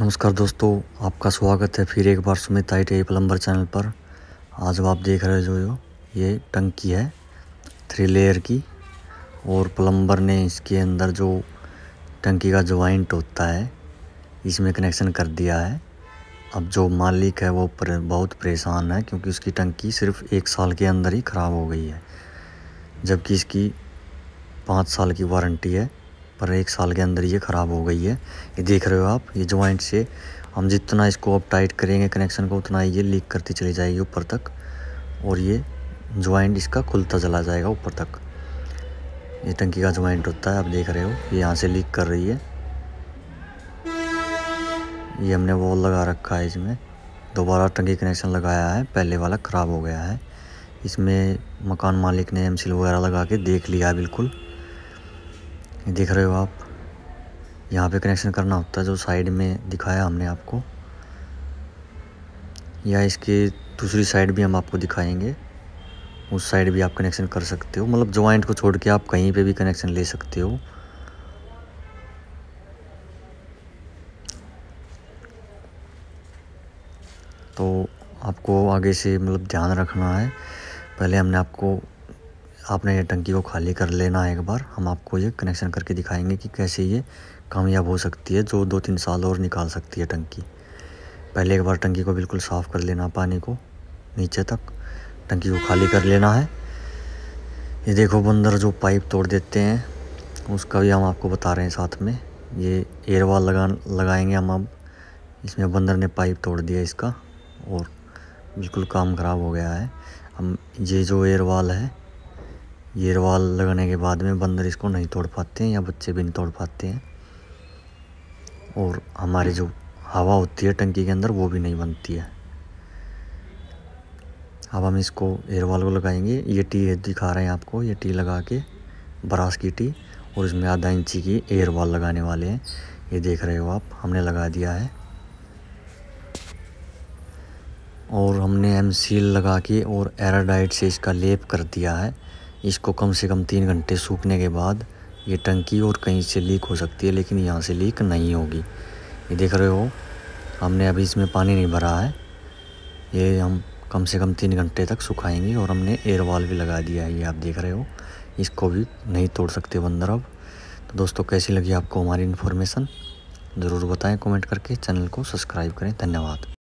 नमस्कार दोस्तों आपका स्वागत है फिर एक बार Sumit I T plumber channel पर आज आप देख रहे हो जो ये टंकी है थ्री लेयर की और प्लम्बर ने इसके अंदर जो टंकी का ज्वाइंट होता है इसमें कनेक्शन कर दिया है अब जो मालिक है वो पर, बहुत परेशान है क्योंकि उसकी टंकी सिर्फ एक साल के अंदर ही ख़राब हो गई है जबकि इसकी पाँच साल की वारंटी है पर एक साल के अंदर ये ख़राब हो गई है ये देख रहे हो आप ये ज्वाइंट से हम जितना इसको आप टाइट करेंगे कनेक्शन को उतना ये लीक करती चली जाएगी ऊपर तक और ये ज्वाइंट इसका खुलता चला जाएगा ऊपर तक ये टंकी का ज्वाइंट होता है आप देख रहे हो ये यहाँ से लीक कर रही है ये हमने वॉल लगा रखा है इसमें दोबारा टंकी कनेक्शन लगाया है पहले वाला ख़राब हो गया है इसमें मकान मालिक ने एम वगैरह लगा के देख लिया बिल्कुल देख रहे हो आप यहाँ पे कनेक्शन करना होता है जो साइड में दिखाया हमने आपको या इसके दूसरी साइड भी हम आपको दिखाएंगे उस साइड भी आप कनेक्शन कर सकते हो मतलब ज्वाइंट को छोड़ के आप कहीं पे भी कनेक्शन ले सकते हो तो आपको आगे से मतलब ध्यान रखना है पहले हमने आपको आपने ये टंकी को खाली कर लेना है एक बार हम आपको ये कनेक्शन करके दिखाएंगे कि कैसे ये कामयाब हो सकती है जो दो तीन साल और निकाल सकती है टंकी पहले एक बार टंकी को बिल्कुल साफ़ कर लेना पानी को नीचे तक टंकी को खाली कर लेना है ये देखो बंदर जो पाइप तोड़ देते हैं उसका भी हम आपको बता रहे हैं साथ में ये एयर वाल लगा लगाएंगे हम अब इसमें बंदर ने पाइप तोड़ दिया इसका और बिल्कुल काम ख़राब हो गया है हम ये जो एयर वाल है ये रवाल लगाने के बाद में बंदर इसको नहीं तोड़ पाते हैं या बच्चे भी नहीं तोड़ पाते हैं और हमारी जो हवा होती है टंकी के अंदर वो भी नहीं बनती है अब हम इसको एयरवाल को लगाएंगे ये टी दिखा रहे हैं आपको ये टी लगा के बरास की टी और इसमें आधा इंची की एयरवाल लगाने वाले हैं ये देख रहे हो आप हमने लगा दिया है और हमने एम सील लगा के और एराडाइट से इसका लेप कर दिया है इसको कम से कम तीन घंटे सूखने के बाद ये टंकी और कहीं से लीक हो सकती है लेकिन यहाँ से लीक नहीं होगी ये देख रहे हो हमने अभी इसमें पानी नहीं भरा है ये हम कम से कम तीन घंटे तक सुखाएंगे और हमने एयर वाल भी लगा दिया है ये आप देख रहे हो इसको भी नहीं तोड़ सकते बंदर अब तो दोस्तों कैसी लगी आपको हमारी इन्फॉर्मेशन ज़रूर बताएं कमेंट करके चैनल को सब्सक्राइब करें धन्यवाद